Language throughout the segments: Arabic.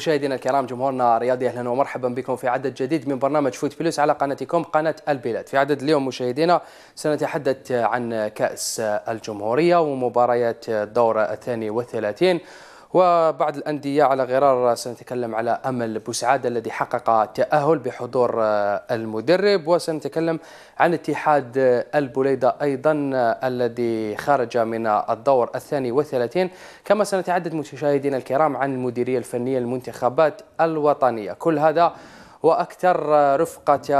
مشاهدينا الكرام جمهورنا الرياضي اهلا ومرحبا بكم في عدد جديد من برنامج فوت بلوس على قناتكم قناه البلاد في عدد اليوم مشاهدينا سنتحدث عن كاس الجمهوريه ومباريات الدور الثاني والثلاثين وبعض الأندية على غرار سنتكلم على أمل بوسعادة الذي حقق تأهل بحضور آه، المدرب وسنتكلم عن اتحاد آه، البوليدة أيضا آه، الذي خرج من الدور الثاني والثلاثين كما سنتحدث مشاهدينا الكرام عن المديرية الفنية للمنتخبات الوطنية كل هذا واكثر رفقه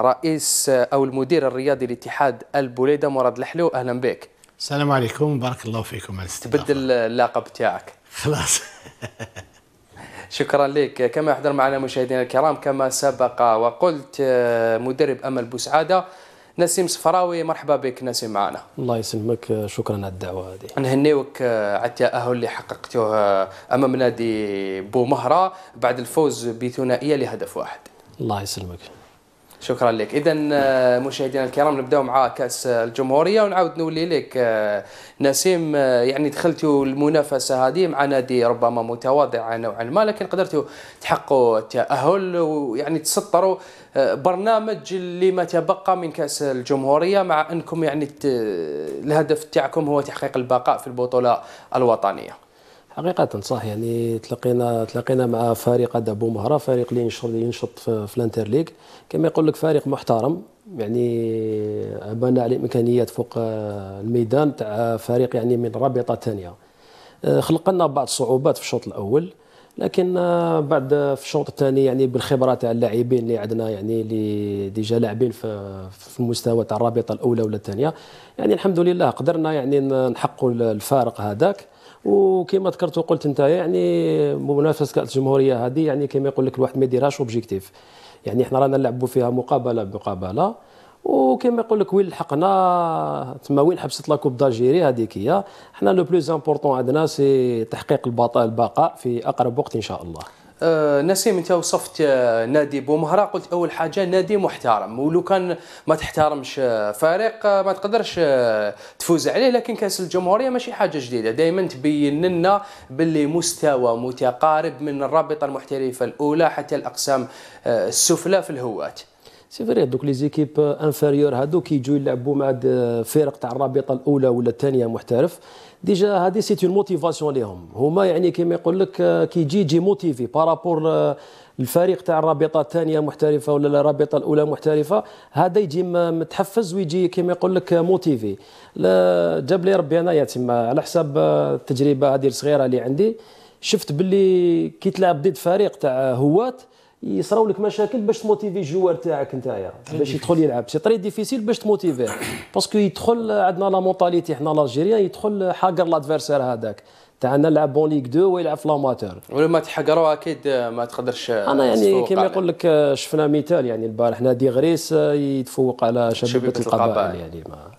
رئيس او المدير الرياضي لاتحاد البوليده مراد الحلو اهلا بك السلام عليكم بارك الله فيكم على تبدل اللقب تاعك خلاص شكرا لك كما يحضر معنا مشاهدينا الكرام كما سبق وقلت آه، مدرب امل بوسعاده نسيم صفراوي مرحبا بك نسيم معنا الله يسلمك شكرا على الدعوه هذه نهنيوك آه، على التاهل اللي حققته آه، امام نادي بومهره بعد الفوز بثنائيه لهدف واحد الله يسلمك شكرا لك اذا آه، مشاهدينا الكرام نبداو مع كاس آه، الجمهوريه ونعاود نولي لك آه، نسيم يعني دخلتوا المنافسه هذه مع نادي ربما متواضع نوعا ما لكن قدرتوا تحققوا التاهل ويعني تسطروا برنامج اللي ما تبقى من كاس الجمهوريه مع انكم يعني الهدف تاعكم هو تحقيق البقاء في البطوله الوطنيه حقيقة صح يعني تلاقينا تلاقينا مع فريق هذا بو مهرة فريق اللي ينشط ينشط في, الانتر الانترليغ كما يقول لك فريق محترم يعني بان عليه امكانيات فوق الميدان تاع فريق يعني من رابطة ثانية آه، خلق لنا بعض الصعوبات في الشوط الاول لكن آه، بعد في الشوط الثاني يعني بالخبره تاع اللاعبين اللي عندنا يعني اللي ديجا لاعبين في, المستوى تاع الرابطه الاولى ولا الثانيه يعني الحمد لله قدرنا يعني نحقوا الفارق هذاك وكما ذكرت وقلت انت يعني منافسه كاس الجمهوريه هذه يعني كما يقول لك الواحد ما يديرهاش اوبجيكتيف يعني احنا رانا نلعبوا فيها مقابله بمقابله وكما يقول لك وين لحقنا تما وين حبست لاكوب داجيري هذيك هي حنا لو بلوز امبورطون عندنا سي تحقيق البقاء في اقرب وقت ان شاء الله آه، نسيم انت وصفت آه، نادي بومهرة قلت اول حاجه نادي محترم ولو كان ما تحترمش آه، فريق ما تقدرش تفوز عليه لكن كاس الجمهوريه ماشي حاجه جديده دائما تبين لنا باللي مستوى متقارب من الرابطه المحترفه الاولى حتى الاقسام السفلى في الهواه سي فري دوك لي زيكيب انفيريور هادو كيجيو يلعبوا مع فرق تاع الرابطه الاولى ولا الثانيه محترف ديجا هادي سيت اون موتيفاسيون ليهم هما يعني كيما يقول لك آه، كي يجي يجي موتيفي بارابور آه، الفريق تاع الرابطه الثانيه محترفه ولا الرابطه الاولى محترفه هذا يجي متحفز ويجي كيما يقول لك موتيفي آه، جاب لي ربي انايا تما على حساب التجربه هذه الصغيره اللي عندي شفت باللي كي تلعب ضد فريق تاع هوات يصراو لك مشاكل باش تموتيفي الجوار تاعك نتايا باش يدخل يلعب سي تري ديفيسيل باش تموتيفيه باسكو يدخل عندنا لا مونتاليتي حنا الجيريان يدخل حاقر لادفيرسير هذاك تاعنا نلعب بون ليغ دو ويلعب في لاماتور ولو ما تحقروا اكيد ما تقدرش انا يعني كما يقول لك شفنا مثال يعني البارح نادي غريس آه، يتفوق على شبيبه القبائل يعني ما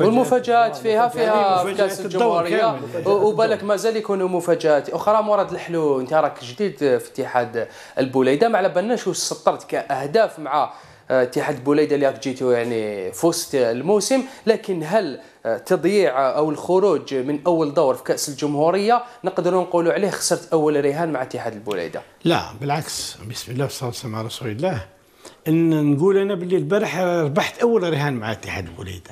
والمفاجات آه، فيها فيها كاس الجمهوريه وبالك مازال يكونوا مفاجات اخرى مراد الحلو انت راك جديد في اتحاد البوليده ما على بالناش واش سطرت كاهداف مع آه، اتحاد البوليده اللي راك جيتو يعني في وسط الموسم لكن هل آه، تضييع او الخروج من اول دور في كاس الجمهوريه نقدروا نقولوا عليه خسرت اول رهان مع اتحاد البوليده لا بالعكس بسم الله والصلاه والسلام على رسول الله ان نقول انا باللي البارح ربحت اول رهان مع اتحاد البوليده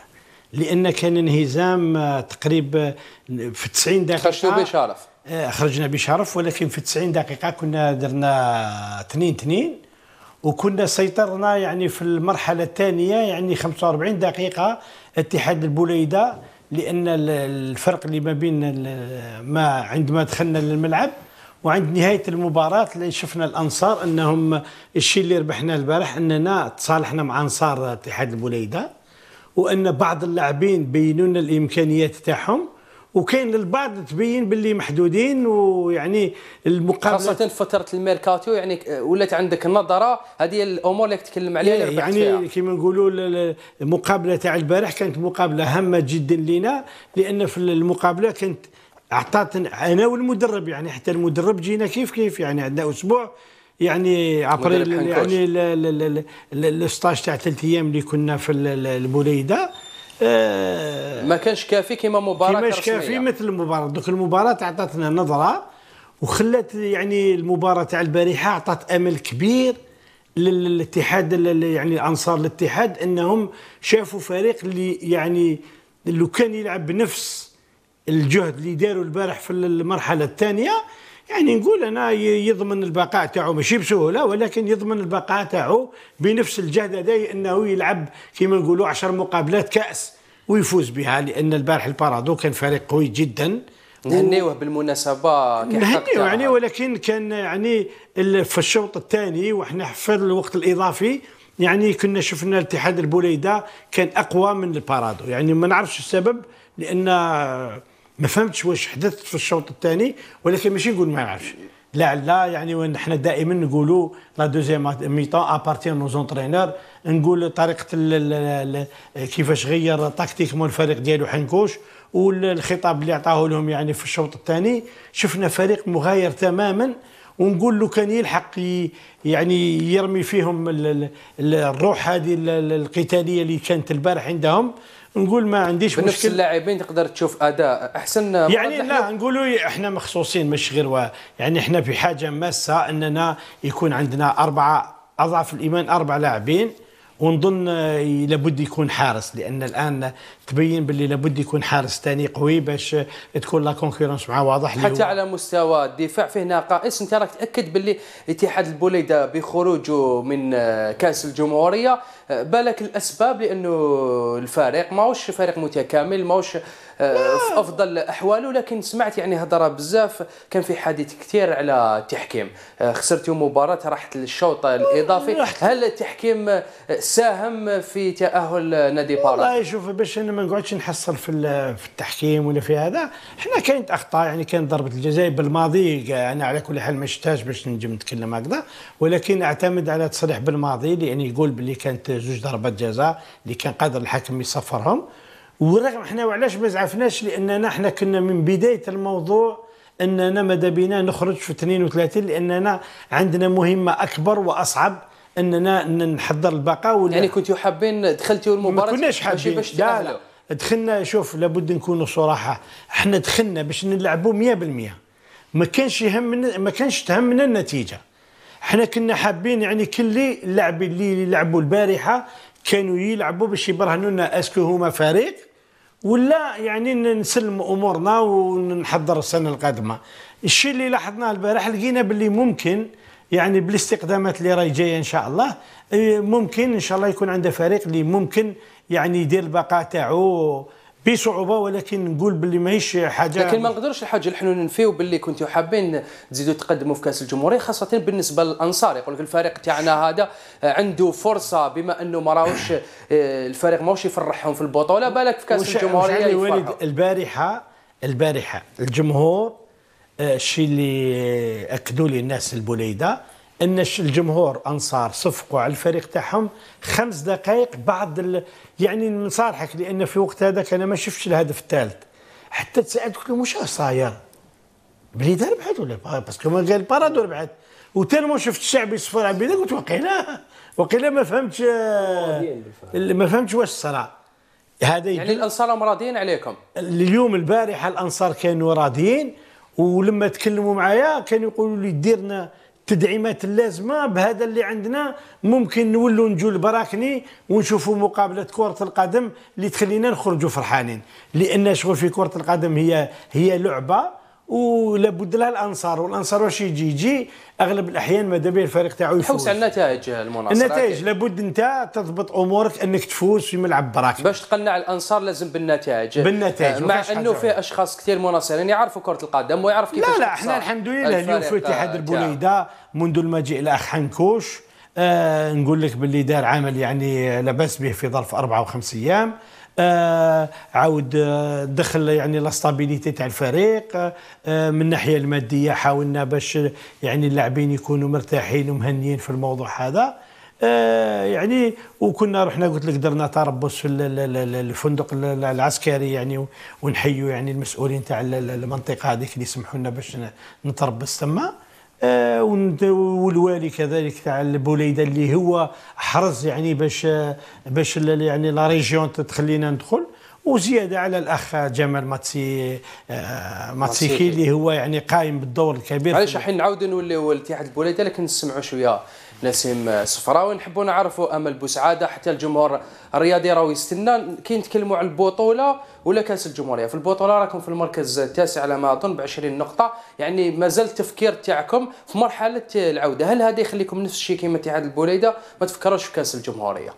لان كان انهزام آه، تقريب آه، في 90 دقيقه خرجتوا بشرف خرجنا بشرف آه، ولكن في 90 دقيقه كنا درنا 2 2 وكنا سيطرنا يعني في المرحله الثانيه يعني 45 دقيقه اتحاد البوليده لان الفرق اللي ما بين ما عندما دخلنا للملعب وعند نهايه المباراه اللي شفنا الانصار انهم الشيء اللي ربحناه البارح اننا تصالحنا مع انصار اتحاد البوليده وان بعض اللاعبين بينوا لنا الامكانيات تاعهم وكاين البعض تبين باللي محدودين ويعني المقابله خاصه فتره الميركاتو يعني ولات عندك نظره هذه الامور اللي تكلم عليها اللي إيه، يعني كما نقولوا المقابله تاع البارح كانت مقابله هامه جدا لنا لان في المقابله كانت اعطات انا والمدرب يعني حتى المدرب جينا كيف كيف يعني عندنا اسبوع يعني عبر يعني الستاج تاع ثلاث ايام اللي كنا في البوليده آه ما كانش كافي كيما مباراه كانش كافي مثل المباراه دوك المباراه عطاتنا نظره وخلت يعني المباراه تاع البارحه عطات امل كبير للاتحاد يعني انصار الاتحاد انهم شافوا فريق اللي يعني لو كان يلعب بنفس الجهد اللي داروا البارح في المرحله الثانيه يعني نقول انا يضمن البقاء تاعو ماشي بسهوله ولكن يضمن البقاء تاعو بنفس الجهد هذا انه يلعب كما نقولوا 10 مقابلات كاس ويفوز بها لان البارح البارادو كان فريق قوي جدا نهنيوه بالمناسبه نهنيوه يعني ولكن كان يعني في الشوط الثاني وحنا في الوقت الاضافي يعني كنا شفنا الاتحاد البوليده كان اقوى من البارادو يعني ما نعرفش السبب لان ما فهمتش واش حدث في الشوط الثاني ولكن ماشي نقول ما نعرفش لا لا يعني احنا دائما نقولوا لا دوزيام ميطون ابارتير نو زونترينور نقول طريقه كيفاش غير تكتيكمون الفريق ديالو حنكوش والخطاب اللي عطاه لهم يعني في الشوط الثاني شفنا فريق مغاير تماما ونقول لو كان يلحق يعني يرمي فيهم الروح هذه القتاليه اللي كانت البارح عندهم نقول ما عنديش بنفس مشكل اللاعبين تقدر تشوف اداء احسن يعني لا نقولوا احنا مخصوصين مش غير و... يعني احنا في حاجه ماسه اننا يكون عندنا اربعه اضعف الايمان اربع لاعبين ونظن لابد يكون حارس لان الان تبين باللي لابد يكون حارس ثاني قوي باش تكون لا كونكورونس معاه واضح حتى على مستوى الدفاع فيه ناقص انت راك تاكد باللي اتحاد البوليده بخروجه من آه، كاس الجمهوريه بالك الاسباب لانه الفريق ماهوش فريق متكامل ماهوش آه، في افضل احواله لكن سمعت يعني هضره بزاف كان في حديث كثير على التحكيم آه، خسرتوا مباراه راحت للشوط الاضافي هل التحكيم آه، ساهم في تاهل نادي بارا والله شوف باش انا ما نقعدش نحصل في في التحكيم ولا في هذا حنا كانت اخطاء يعني كان ضربه الجزاء بالماضي انا على كل حال ما شفتهاش باش نجم نتكلم هكذا ولكن اعتمد على تصريح بالماضي لان يقول باللي كانت زوج ضربات جزاء اللي كان قادر الحكم يصفرهم ورغم حنا وعلاش ما زعفناش لاننا حنا كنا من بدايه الموضوع اننا ماذا بينا نخرج في 32 لاننا عندنا مهمه اكبر واصعب اننا نحضر الباقه ولا يعني كنتوا حابين دخلتوا المباراه ما كناش حابين باش لا دخلنا شوف لابد نكونوا صراحه احنا دخلنا باش نلعبوا 100% ما كانش يهمنا ما كانش تهمنا النتيجه حنا كنا حابين يعني كل اللاعب اللي لعبوا البارحه كانوا يلعبوا باش يبرهنوا لنا اسكو هما فريق ولا يعني نسلم امورنا ونحضر السنه القادمه الشيء اللي لاحظناه البارح لقينا باللي ممكن يعني بالاستقدامات اللي راهي جايه ان شاء الله إيه، ممكن ان شاء الله يكون عنده فريق اللي ممكن يعني يدير البقاء تاعو بصعوبه ولكن نقول باللي ماهيش حاجه لكن ما نقدرش الحاج الحنون ننفيو باللي كنتو حابين تزيدوا تقدموا في كاس الجمهوريه خاصه بالنسبه للانصار يقول لك الفريق تاعنا هذا عنده فرصه بما انه ما راهوش آه، الفريق ماهوش يفرحهم في البطوله بالك في كاس الجمهوريه الوالد البارحه البارحه الجمهور الشيء آه، اللي اكدوا لي الناس البوليده ان الجمهور انصار صفقوا على الفريق تاعهم خمس دقائق بعد يعني من صالحك لان في وقت هذاك انا ما شفتش الهدف الثالث حتى تسالت قلت له مش صاير بليده ربحت ولا باسكو ما قال بارادو ربحت ما شفت الشعب يصفر على بليده قلت وقيلا وقيلا ما فهمتش ما فهمتش واش صرا هذا يعني الانصار راضيين عليكم اليوم البارحه الانصار كانوا راضيين ولما تكلموا معايا كانوا يقولوا لي ديرنا التدعيمات اللازمه بهذا اللي عندنا ممكن نولوا نجوا البراكني ونشوفوا مقابله كره القدم اللي تخلينا نخرجوا فرحانين لان شغل في كره القدم هي هي لعبه ولابد لها الانصار والانصار واش يجي يجي اغلب الاحيان ماذا به الفريق تاعو يفوز تحوس على النتائج المناصره النتائج لابد انت تضبط امورك انك تفوز في ملعب براك باش تقنع الانصار لازم بالنتائج بالنتائج آه، مع انه في اشخاص كثير مناصرين يعرفوا كره القدم ويعرف كيفاش لا لا احنا الحمد لله اليوم في اتحاد البوليده منذ المجيء الاخ حنكوش آه نقول لك باللي دار عمل يعني لاباس به في ظرف اربعه او خمس ايام آه عاود آه دخل يعني لا ستابيليتي تاع الفريق آه من الناحيه الماديه حاولنا باش يعني اللاعبين يكونوا مرتاحين ومهنيين في الموضوع هذا آه، يعني وكنا رحنا قلت لك درنا تربص في الفندق العسكري يعني ونحيوا يعني المسؤولين تاع المنطقه هذيك اللي سمحوا لنا باش نتربص تما آه والوالي كذلك تاع البوليده اللي هو حرز يعني باش باش يعني لا ريجيون تخلينا ندخل وزياده على الاخ جمال ماتسي آه، ماتسيكي اللي هو يعني قايم بالدور الكبير علاش راح نعاود نوليو لاتحاد البوليده لكن نسمعوا شويه نسيم صفراوي نحبوا نعرفوا امل بوسعاده حتى الجمهور الرياضي راه يستنى كي نتكلموا على البطوله ولا كاس الجمهوريه في البطوله راكم في المركز التاسع على ما اظن ب 20 نقطه يعني مازال التفكير تاعكم في مرحله العوده هل هذا يخليكم نفس الشيء كما اتحاد البوليده ما تفكروش في كاس الجمهوريه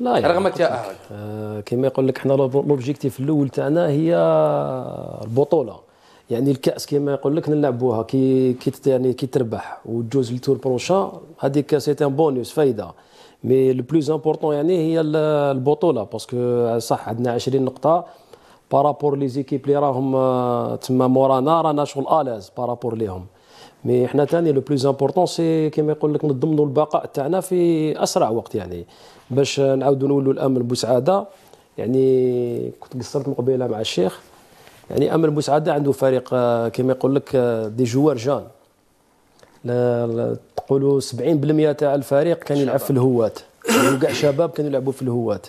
لا يعني رغم التاهل آه، كما يقول لك حنا لوبجيكتيف الاول تاعنا هي البطوله يعني الكاس كما يقول لك نلعبوها كي كي يعني كي تربح وتجوز للتور بروشان هذيك سيت ان بونوس فايده مي لو بلوز امبورطون يعني هي البطوله باسكو صح عندنا 20 نقطه بارابور لي زيكيب اللي راهم آه، تما مورانا رانا شغل الاز بارابور ليهم مي حنا تاني لو بلوز امبورطون سي كيما يقول لك نضمنوا البقاء تاعنا في اسرع وقت يعني باش نعاودوا نولوا الامن بسعاده يعني كنت قصرت مقبله مع الشيخ يعني امل مساعده عنده فريق آه، كما يقول لك آه، دي جوار جان تقولوا 70% تاع الفريق كان يلعب في الهوات وكاع يعني شباب كانوا يلعبوا في الهوات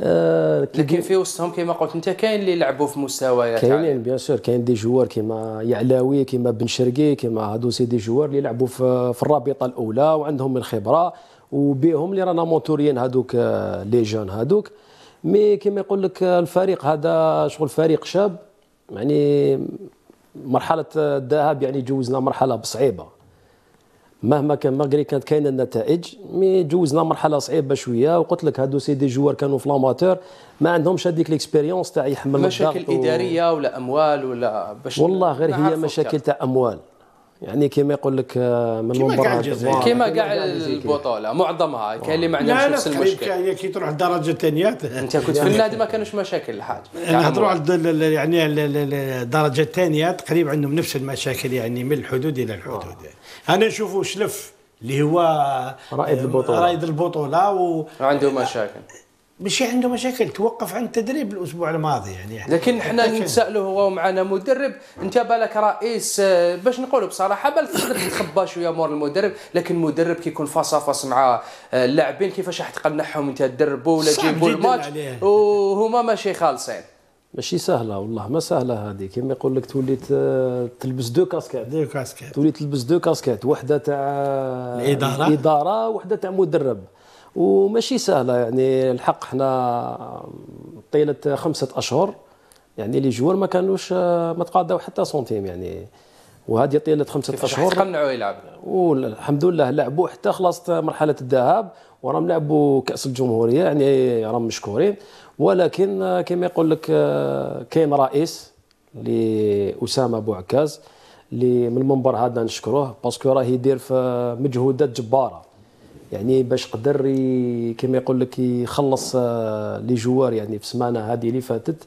آه، لكن في وسطهم كما قلت انت كاين اللي يلعبوا في مستويات كاينين بيان سور كاين دي جوار كيما يعلاوي كيما بن شرقي كيما هادو سي دي جوار اللي يلعبوا في, في الرابطه الاولى وعندهم الخبره وبهم اللي رانا مونتوريين هادوك لي جون هادوك مي كيما يقول لك الفريق هذا شغل فريق شاب يعني مرحله الذهاب يعني جوزنا مرحله صعيبه مهما كان مغري كانت كاينه النتائج مي جوزنا مرحله صعيبه شويه وقلت لك هادو سي دي جوار كانوا في لاماتور ما عندهمش هذيك ليكسبيريونس تاع يحمل مشاكل اداريه و... ولا اموال ولا باش والله غير هي مشاكل تاع اموال يعني كما يقول لك آه، من منبر كما كاع البطوله معظمها كاين اللي ما عندهمش نفس المشكل يعني كي تروح الدرجه الثانيه انت كنت في يعني النادي ما كانوش مشاكل الحاج نهضروا على يعني الدرجه الثانيه تقريبا عندهم نفس المشاكل يعني من الحدود الى الحدود آه. انا نشوفوا شلف اللي هو رائد آه، البطوله رائد البطوله و... عنده مشاكل ماشي عنده مشاكل توقف عن التدريب الاسبوع الماضي يعني, لكن احنا نساله هو ومعنا مدرب انت بالك رئيس آه، باش نقولوا بصراحه بالك تقدر تخبى شويه مور المدرب لكن مدرب كيكون فاصا فاص مع آه، اللاعبين كيفاش راح تقنعهم انت تدربوا ولا تجيبوا الماتش وهما ماشي خالصين ماشي سهله والله ما سهله هذه كما يقول لك تولي تلبس دو كاسكات دو كاسكات تولي تلبس دو كاسكات وحده تاع الاداره الاداره وحده تاع مدرب وماشي سهله يعني الحق حنا طيله خمسه اشهر يعني لي جوار ما كانوش ما تقاضاو حتى سنتيم يعني وهذه طيله خمسه اشهر قنعوا يلعب والحمد لله لعبوا حتى خلصت مرحله الذهاب وراهم لعبوا كاس الجمهوريه يعني راهم مشكورين ولكن كما يقول لك كاين رئيس لاسامه بو عكاز اللي من المنبر هذا نشكروه باسكو راه يدير في مجهودات جباره يعني باش قدر كما يقول لك يخلص آه، لي جوار يعني في السمانه هذه اللي فاتت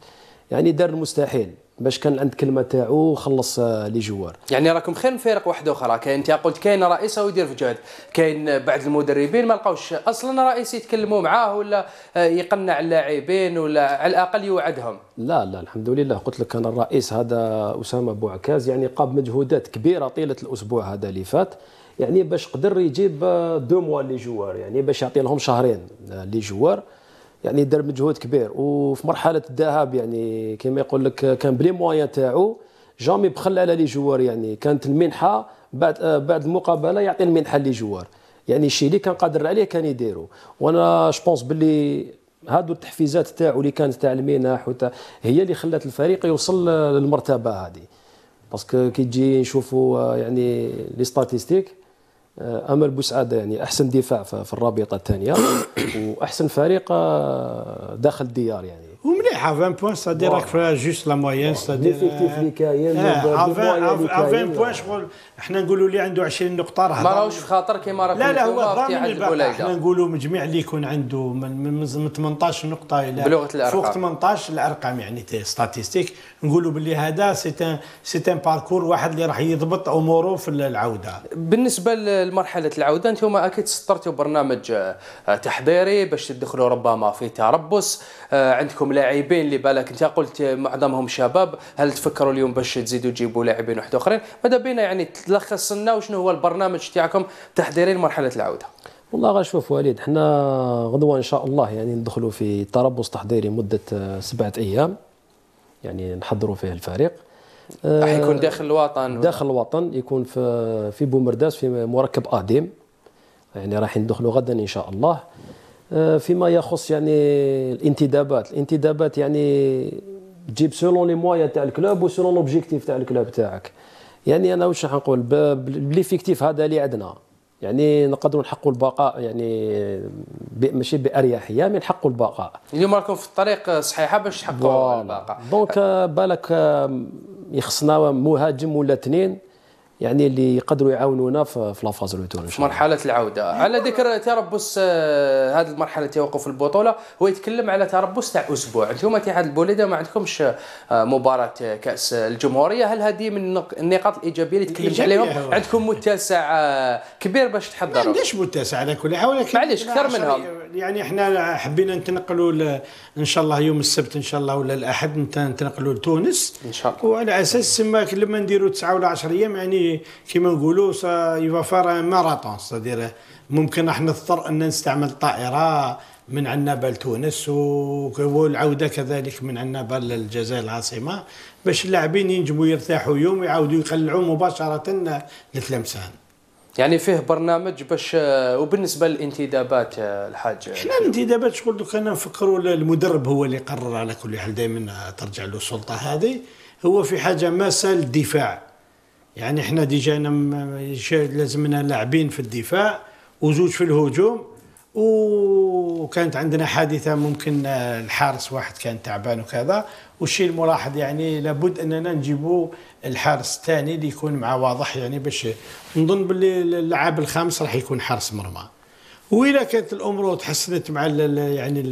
يعني دار المستحيل باش كان عند كلمه تاعو خلص آه، لي جوار يعني راكم خير من فرق واحده اخرى كاين انت قلت كاين رئيس يدير في جهد كاين بعض المدربين ما لقاوش اصلا رئيس يتكلموا معاه ولا آه، يقنع اللاعبين ولا على الاقل يوعدهم لا لا الحمد لله قلت لك انا الرئيس هذا اسامه بوعكاز يعني قاب مجهودات كبيره طيله الاسبوع هذا اللي فات يعني باش قدر يجيب دو موا لي جوار يعني باش يعطي لهم شهرين لي جوار يعني دار مجهود كبير وفي مرحله الذهاب يعني كما يقول لك كان بلي موان تاعو جامي بخل على لي جوار يعني كانت المنحه بعد بعد المقابله يعطي المنحه لي جوار يعني الشيء اللي كان قادر عليه كان يديرو وانا جوبونس باللي هادو التحفيزات تاعو اللي كانت تاع المنح وتا هي اللي خلات الفريق يوصل للمرتبه هذه باسكو كي تجي نشوفوا يعني لي ستاتيستيك آه، امل بوسعاده يعني احسن دفاع في الرابطه الثانيه واحسن فريق آه، داخل الديار يعني ومليح 20 بوان سادير راك في جوست لا موين سادير ليفيكتيف اللي كاين 20 بوان شغل حنا نقولوا اللي عنده 20 نقطه راه ما راهوش في خاطر كيما راه لا لا هو ضامن البلايص احنا نقولوا من جميع اللي يكون عنده من, من 18 نقطه الى بلغه الارقام فوق 18 الارقام يعني ستاتيستيك نقولوا باللي هذا سي سي ان باركور واحد اللي راح يضبط اموره في العوده بالنسبه لمرحله العوده انتم اكيد سطرتوا برنامج آه، تحضيري باش تدخلوا ربما في تربص آه، عندكم لاعبين اللي بالك انت قلت معظمهم شباب هل تفكروا اليوم باش تزيدوا تجيبوا لاعبين واحد اخرين ماذا بينا يعني تلخص لنا وشنو هو البرنامج تاعكم تحضيري لمرحله العوده والله غنشوف وليد حنا غدوه ان شاء الله يعني ندخلوا في تربص تحضيري مده آه، سبعه ايام يعني نحضروا فيه الفريق راح آه، يكون داخل الوطن داخل الوطن يكون في في بومرداس في مركب اديم يعني راح ندخلوا غدا ان شاء الله آه، فيما يخص يعني الانتدابات الانتدابات يعني تجيب سولون لي موايا تاع الكلوب وسولون لوبجيكتيف تاع الكلوب تاعك يعني انا واش راح نقول بليفيكتيف هذا اللي عندنا يعني نقدروا نحقوا البقاء يعني ماشي باريحيه من حق البقاء اليوم راكم في الطريق الصحيحه باش تحقوا البقاء دونك آه، بالك آه، يخصنا مهاجم ولا اثنين يعني اللي يقدروا يعاونونا في لافاز روتور ان مرحله العوده على ذكر تربص آه، هذه المرحله توقف البطوله هو يتكلم على تربص تاع اسبوع انتم اتحاد البوليده ما عندكمش آه، مباراه كاس الجمهوريه هل هذه من النقاط الايجابيه اللي تكلمت عليهم عندكم متسع آه، كبير باش تحضروا ما عنديش متسع على كل حال ولكن معليش اكثر منهم يعني احنا حبينا نتنقلوا ان شاء الله يوم السبت ان شاء الله ولا الاحد نتنقلوا لتونس ان شاء الله وعلى اساس تما لما نديروا تسعه ولا 10 ايام يعني كما نقولوا يفا فار ماراثون سادير ممكن راح نضطر ان نستعمل طائره من عنابه لتونس والعوده كذلك من عنابه للجزائر العاصمه باش اللاعبين ينجموا يرتاحوا يوم ويعاودوا يقلعوا مباشره لتلمسان يعني فيه برنامج باش آه، وبالنسبه للانتدابات آه، الحاج احنا الانتدابات شغل دوك انا نفكروا المدرب هو اللي قرر على كل حال دائما ترجع له السلطه هذه هو في حاجه ماسه للدفاع يعني احنا ديجا لازمنا لاعبين في الدفاع وزوج في الهجوم وكانت عندنا حادثه ممكن آه، الحارس واحد كان تعبان وكذا والشيء الملاحظ يعني لابد اننا نجيبوا الحارس الثاني اللي يكون مع واضح يعني باش نظن باللي اللاعب الخامس راح يكون حارس مرمى وإلا كانت الامور تحسنت مع يعني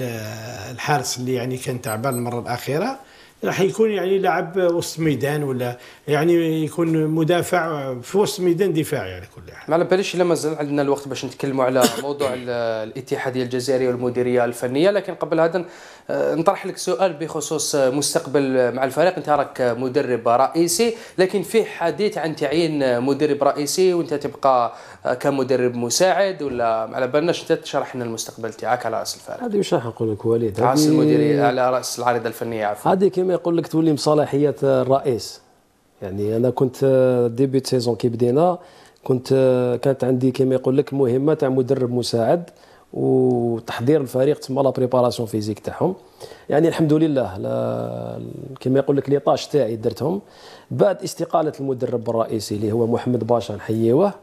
الحارس اللي يعني كان تعبان المره الاخيره راح يكون يعني لاعب وسط ميدان ولا يعني يكون مدافع في وسط ميدان دفاعي يعني على كل حال. يعني. ما على باليش الا مازال عندنا الوقت باش نتكلموا على موضوع الاتحاديه الجزائريه والمديريه الفنيه لكن قبل هذا آه، نطرح لك سؤال بخصوص مستقبل مع الفريق انت راك مدرب رئيسي لكن فيه حديث عن تعيين مدرب رئيسي وانت تبقى آه، كمدرب مساعد ولا على بالناش انت تشرح لنا المستقبل تاعك على راس الفارق هذه واش راح نقول لك وليد راس المديريه على راس العارضه الفنيه عفوا هذه كما يقول لك تولي مصالحيه الرئيس يعني انا كنت ديبي سيزون كي بدينا كنت آه، كانت عندي كما يقول لك مهمه تاع مدرب مساعد وتحضير الفريق تما لا بريباراسيون فيزيك تاعهم يعني الحمد لله كما يقول لك لي طاش تاعي درتهم بعد استقاله المدرب الرئيسي اللي هو محمد باشا نحييوه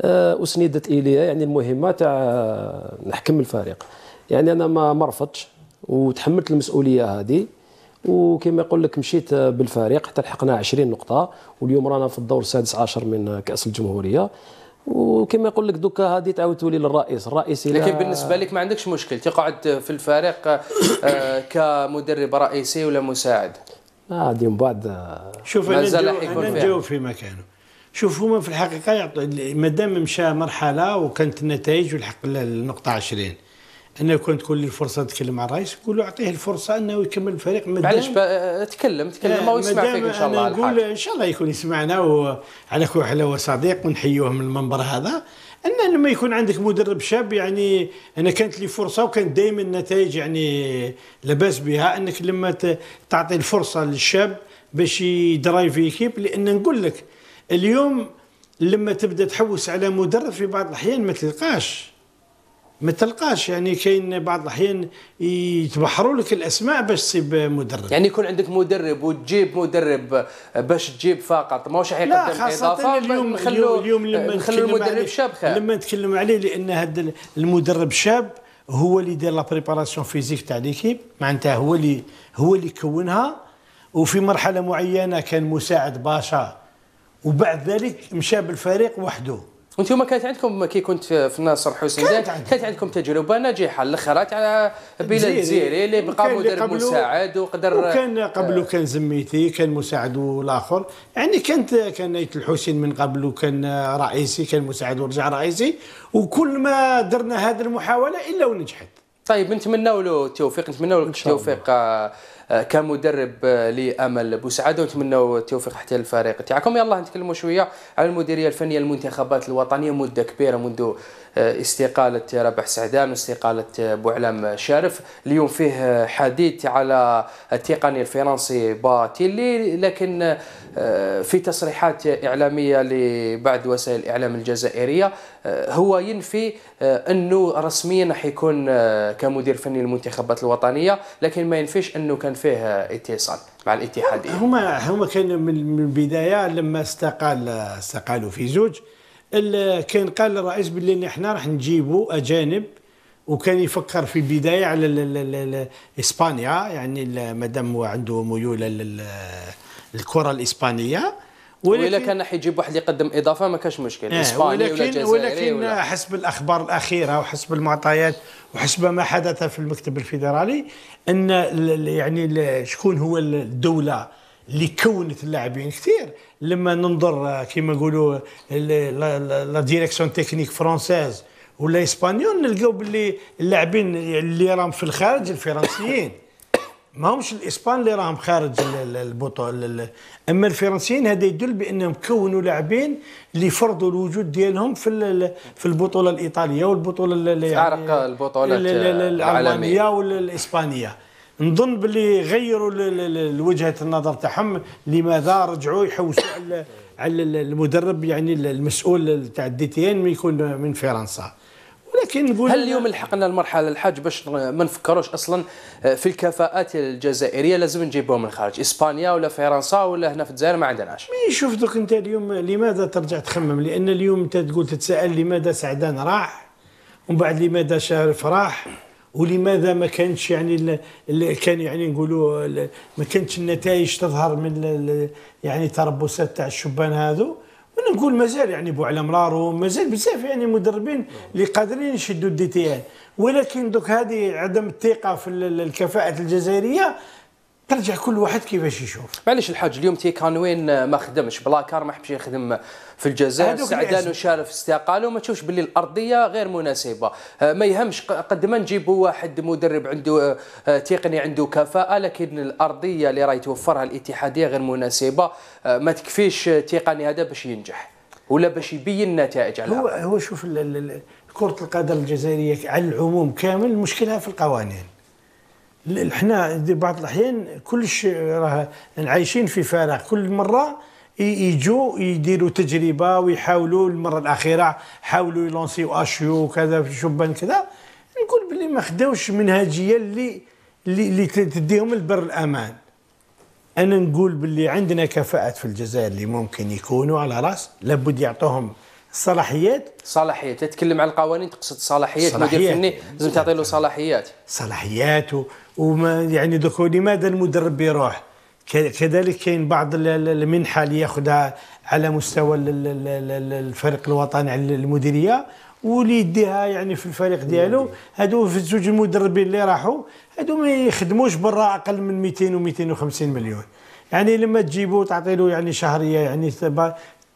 اسندت آه، اليها يعني المهمه تاع نحكم الفريق يعني انا ما رفضتش وتحملت المسؤوليه هذه وكما يقول لك مشيت بالفريق حتى لحقنا 20 نقطه واليوم رانا في الدور السادس عشر من كاس الجمهوريه وكما يقول لك دوكا هذه تعاود تولي للرئيس الرئيس لكن بالنسبه لك ما عندكش مشكل تقعد في الفريق آه، كمدرب رئيسي ولا مساعد هذه من بعد آه، شوف انا نجاوب في مكانه شوف هما في الحقيقه يعطوا دام مشى مرحله وكانت النتائج والحق النقطه 20 انه كنت تكون لي الفرصه نتكلم مع الرئيس نقول له اعطيه الفرصه انه يكمل الفريق مادام معلش تكلم تكلم آه، هو يسمع فيك ان شاء الله نقول ان شاء الله يكون يسمعنا وعلى كل حال هو صديق ونحيوه من المنبر هذا ان لما يكون عندك مدرب شاب يعني انا كانت لي فرصه وكانت دائما النتائج يعني لاباس بها انك لما تعطي الفرصه للشاب باش يدراي في ايكيب لان نقول لك اليوم لما تبدا تحوس على مدرب في بعض الاحيان ما تلقاش ما تلقاش يعني كاين بعض الاحيان يتبحروا لك الاسماء باش تصيب مدرب يعني يكون عندك مدرب وتجيب مدرب باش تجيب فقط ماهوش راح يقدم لا خاصة اليوم نخلو اليوم لما نخلو المدرب شاب خير لما نتكلم عليه لان هذا المدرب شاب هو اللي دار لا بريباراسيون فيزيك تاع ليكيب معناتها هو اللي هو اللي كونها وفي مرحله معينه كان مساعد باشا وبعد ذلك مشى بالفريق وحده وانتم كانت عندكم كي كنت في الناصر حسين كانت, عندكم. كانت عندكم تجربه ناجحه الاخرات على بلال الجزيري اللي بقى مدرب مساعد وقدر وكان قبله آه كان زميتي كان مساعد الاخر يعني كانت كان ايت الحسين من قبله كان رئيسي كان مساعد ورجع رئيسي وكل ما درنا هذه المحاوله الا ونجحت طيب نتمنوا له التوفيق نتمنوا لك التوفيق آه، آه، كمدرب آه، لامل بوسعاده ونتمنوا التوفيق حتى للفريق تاعكم يلا نتكلموا شويه على المديريه الفنيه للمنتخبات الوطنيه مده كبيره منذ استقالة رابح سعدان واستقالة بوعلام شارف اليوم فيه حديث على التقني الفرنسي باتيلي لكن آه، في تصريحات إعلامية لبعض وسائل الإعلام الجزائرية آه، هو ينفي آه، أنه رسميا راح يكون كمدير فني للمنتخبات الوطنية لكن ما ينفيش أنه كان فيه اتصال مع الاتحادية هما هما كانوا من البداية لما استقال استقالوا في زوج كان قال الرئيس باللي احنا راح نجيبوا اجانب وكان يفكر في البدايه على اسبانيا يعني مادام هو عنده ميوله للكره الاسبانيه ولكن وإلا كان حيجيب واحد يقدم اضافه ما كانش مشكل آه اسباني ولكن ولا ولكن ولا حسب الاخبار الاخيره وحسب المعطيات وحسب ما حدث في المكتب الفيدرالي ان يعني شكون هو الدوله اللي كونت اللاعبين كثير لما ننظر آه، كما نقولوا لا ديريكسيون تكنيك فرونسيز ولا اسبانيول نلقاو باللي اللاعبين اللي راهم في الخارج الفرنسيين ما همش الاسبان اللي راهم خارج البطوله اما الفرنسيين هذا يدل بانهم كونوا لاعبين اللي فرضوا الوجود ديالهم في في البطوله الايطاليه والبطوله يعني البطولات العالميه والاسبانيه نظن باللي غيروا وجهه النظر تاعهم لماذا رجعوا يحوسوا على على المدرب يعني المسؤول تاع الدي تي ان يكون من فرنسا ولكن نقول هل اليوم لحقنا المرحله الحاج باش ما نفكروش اصلا آه، في الكفاءات الجزائريه لازم نجيبوها من الخارج اسبانيا ولا فرنسا ولا هنا في الجزائر ما عندناش مي شوف دوك انت اليوم لماذا ترجع تخمم لان اليوم انت تقول تتساءل لماذا سعدان راح ومن بعد لماذا شارف راح ولماذا ما كانش يعني اللي كان يعني نقولوا ما كانتش النتائج تظهر من يعني تربصات تاع الشبان هذو وانا نقول مازال يعني بو على مرارو مازال بزاف يعني مدربين نعم. اللي قادرين يشدوا الدي تي ولكن دوك هذه عدم الثقه في الكفاءه الجزائريه ترجع كل واحد كيفاش يشوف معليش الحاج اليوم تي كان وين ما خدمش بلاكار ما حبش يخدم في الجزائر سعدان وشارف استقالوا ما تشوفش باللي الارضيه غير مناسبه آه، ما يهمش قد ما نجيبوا واحد مدرب عنده آه، آه، تقني عنده كفاءه لكن الارضيه اللي راهي توفرها الاتحاديه غير مناسبه ما تكفيش تقني هذا باش ينجح ولا باش يبين النتائج على هو هو شوف كره القدم الجزائريه على العموم كامل مشكلها في القوانين احنا بعض الاحيان كلش راه عايشين في فراغ كل مره يجوا يديروا تجربه ويحاولوا المره الاخيره حاولوا يلونسيو اشيو وكذا في شبان كذا نقول بلي ما خداوش منهجيه اللي اللي تديهم البر الامان انا نقول باللي عندنا كفاءات في الجزائر اللي ممكن يكونوا على راس لابد يعطوهم صلاحيات صلاحيات تتكلم على القوانين تقصد صلاحيات مدير فني لازم تعطي له صلاحيات صلاحيات وما يعني دخولي لماذا المدرب بيروح كذلك كاين بعض المنحه اللي ياخذها على مستوى الفريق الوطني على المديريه واللي يديها يعني في الفريق ديالو هادو في زوج المدربين اللي راحوا هادو ما يخدموش برا اقل من 200 و 250 مليون يعني لما تجيبو تعطي له يعني شهريه يعني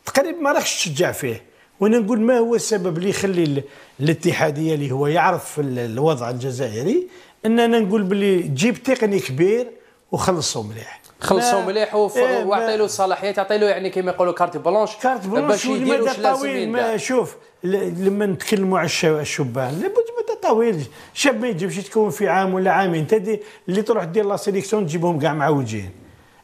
تقريبا ما راكش تشجع فيه وانا نقول ما هو السبب اللي يخلي الاتحاديه اللي هو يعرف الوضع الجزائري ان انا نقول باللي جيب تقني كبير وخلصوا مليح خلصوا مليح إيه، واعطي له الصلاحيات تعطي له يعني كما يقولوا كارت بلونش كارت بلونش باش يدير ما شوف لما نتكلموا على الشبان لابد مدى طويل شاب ما يجيبش تكون في عام ولا عامين انت اللي تروح دير لا سيليكسيون تجيبهم كاع معوجين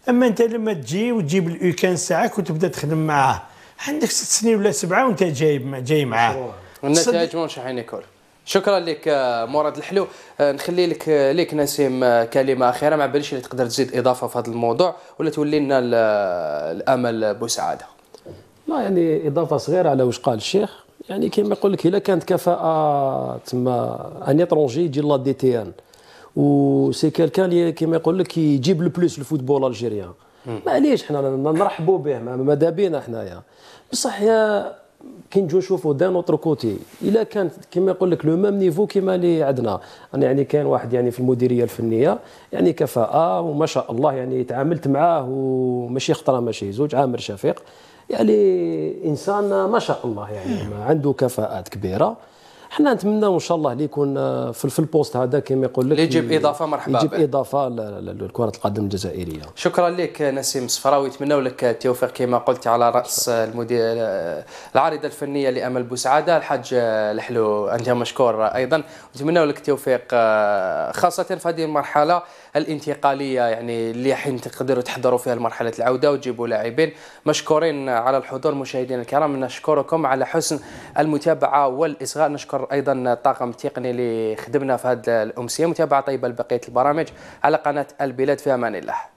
اما انت لما تجي وتجيب الاو كان ساعك وتبدا تخدم معاه عندك ست سنين ولا سبعه وانت جايب جاي معاه والنتائج ما مش حين يكون شكرا لك آه، مراد الحلو آه، نخلي لك آه، ليك نسيم كلمه اخيره ما باليش اللي تقدر تزيد اضافه في هذا الموضوع ولا تولي لنا الامل بسعاده ما يعني اضافه صغيره على واش قال الشيخ يعني كما يقول لك الا كانت كفاءه تما ان اترونجي يجي لا دي تي ان و سي كالكان اللي كما يقول لك يجيب لو بلوس الفوتبول الجيريان معليش حنا نرحبوا به ماذا بينا حنايا بصح يا كي نجيو نشوفوا دان اوتر كوتي الا كان كما يقول لك لو ميم نيفو كما اللي عندنا انا يعني كاين واحد يعني في المديريه الفنيه يعني كفاءه وما شاء الله يعني تعاملت معاه وماشي خطره ماشي زوج عامر شفيق يعني انسان ما شاء الله يعني عنده كفاءات كبيره حنا نتمناو ان شاء الله اللي يكون آه، في البوست هذا كما يقول لك يجيب اضافه مرحبا يجيب اضافه لكره القدم الجزائريه شكرا لك نسيم صفراوي نتمناو لك التوفيق كما قلت على راس المدير العارضه الفنيه لامل بوسعاده الحاج الحلو انت مشكور ايضا نتمناو لك التوفيق آه، خاصه في هذه المرحله الانتقاليه يعني اللي حين تقدروا تحضروا فيها مرحله العوده وتجيبوا لاعبين مشكورين على الحضور مشاهدينا الكرام نشكركم على حسن المتابعه والاصغاء نشكر ايضا الطاقم التقني اللي خدمنا في هذه الامسيه متابعه طيبه لبقيه البرامج على قناه البلاد في امان الله